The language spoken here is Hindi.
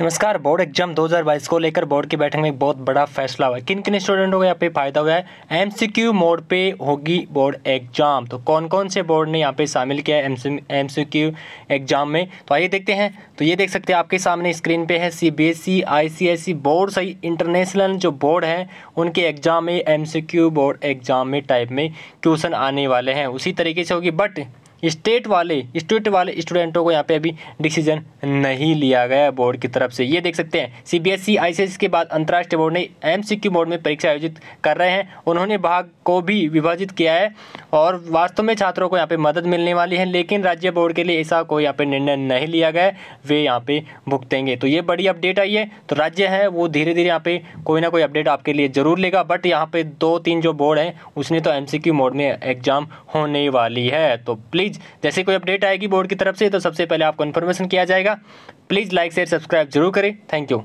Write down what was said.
नमस्कार बोर्ड एग्जाम 2022 को लेकर बोर्ड की बैठक में एक बहुत बड़ा फैसला हुआ है किन किन स्टूडेंटों को यहाँ पे फायदा हुआ है एमसीक्यू मोड पे होगी बोर्ड एग्जाम तो कौन कौन से बोर्ड ने यहाँ पे शामिल किया है एमसीक्यू एग्जाम में तो आइए देखते हैं तो ये देख सकते हैं आपके सामने स्क्रीन पे है C B S I C S board सही इंटरनेशनल जो बोर्ड है उनके एग्जाम में एम बोर्ड एग्जाम में टाइप में क्वेश्चन आने वाले हैं उसी तरीके से होगी बट स्टेट वाले स्टेट वाले स्टूडेंटों को यहाँ पे अभी डिसीजन नहीं लिया गया है बोर्ड की तरफ से ये देख सकते हैं सीबीएसई आईसीएस e, e के बाद अंतर्राष्ट्रीय बोर्ड ने एमसीक्यू मोड में परीक्षा आयोजित कर रहे हैं उन्होंने भाग को भी विभाजित किया है और वास्तव में छात्रों को यहाँ पे मदद मिलने वाली है लेकिन राज्य बोर्ड के लिए ऐसा कोई यहाँ पे निर्णय नहीं लिया गया वे यहाँ पे भुगतेंगे तो ये बड़ी अपडेट आई है तो राज्य है वो धीरे धीरे यहाँ पे कोई ना कोई अपडेट आपके लिए जरूर लेगा बट यहाँ पे दो तीन जो बोर्ड हैं उसने तो एम मोड में एग्जाम होने वाली है तो प्लीज़ प्लीज़ जैसे कोई अपडेट आएगी बोर्ड की तरफ से तो सबसे पहले आपको इन्फॉर्मेशन किया जाएगा प्लीज़ लाइक शेयर सब्सक्राइब जरूर करें थैंक यू